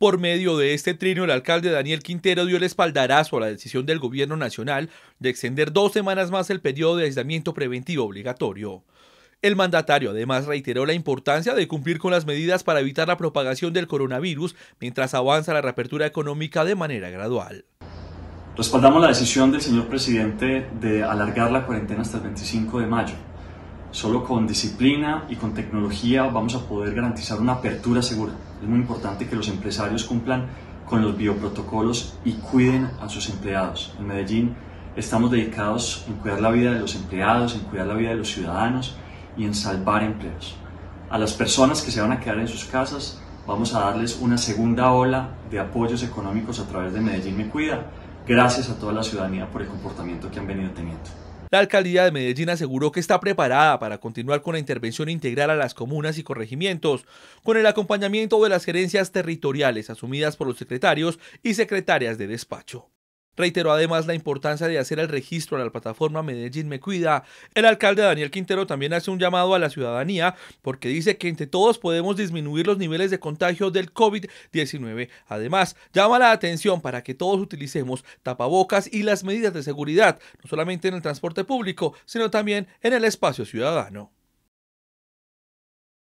Por medio de este trino, el alcalde Daniel Quintero dio el espaldarazo a la decisión del gobierno nacional de extender dos semanas más el periodo de aislamiento preventivo obligatorio. El mandatario además reiteró la importancia de cumplir con las medidas para evitar la propagación del coronavirus mientras avanza la reapertura económica de manera gradual. Respaldamos la decisión del señor presidente de alargar la cuarentena hasta el 25 de mayo. Solo con disciplina y con tecnología vamos a poder garantizar una apertura segura. Es muy importante que los empresarios cumplan con los bioprotocolos y cuiden a sus empleados. En Medellín estamos dedicados en cuidar la vida de los empleados, en cuidar la vida de los ciudadanos y en salvar empleos. A las personas que se van a quedar en sus casas vamos a darles una segunda ola de apoyos económicos a través de Medellín Me Cuida. Gracias a toda la ciudadanía por el comportamiento que han venido teniendo. La alcaldía de Medellín aseguró que está preparada para continuar con la intervención integral a las comunas y corregimientos, con el acompañamiento de las gerencias territoriales asumidas por los secretarios y secretarias de despacho. Reiteró además la importancia de hacer el registro a la plataforma Medellín Me Cuida. El alcalde Daniel Quintero también hace un llamado a la ciudadanía porque dice que entre todos podemos disminuir los niveles de contagio del COVID-19. Además, llama la atención para que todos utilicemos tapabocas y las medidas de seguridad, no solamente en el transporte público, sino también en el espacio ciudadano.